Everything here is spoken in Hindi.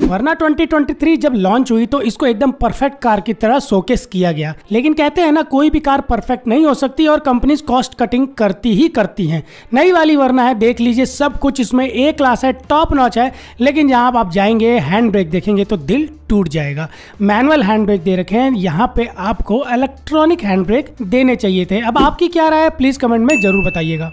वरना 2023 जब लॉन्च हुई तो इसको एकदम परफेक्ट कार की तरह शोकेस किया गया लेकिन कहते हैं ना कोई भी कार परफेक्ट नहीं हो सकती और कंपनीज कॉस्ट कटिंग करती ही करती हैं नई वाली वरना है देख लीजिए सब कुछ इसमें ए क्लास है टॉप नॉच है लेकिन जहाँ आप जाएंगे हैंड ब्रेक देखेंगे तो दिल टूट जाएगा मैनुअल हैंड ब्रेक दे रखे हैं यहाँ पे आपको इलेक्ट्रॉनिक हैंड ब्रेक देने चाहिए थे अब आपकी क्या राय है प्लीज़ कमेंट में ज़रूर बताइएगा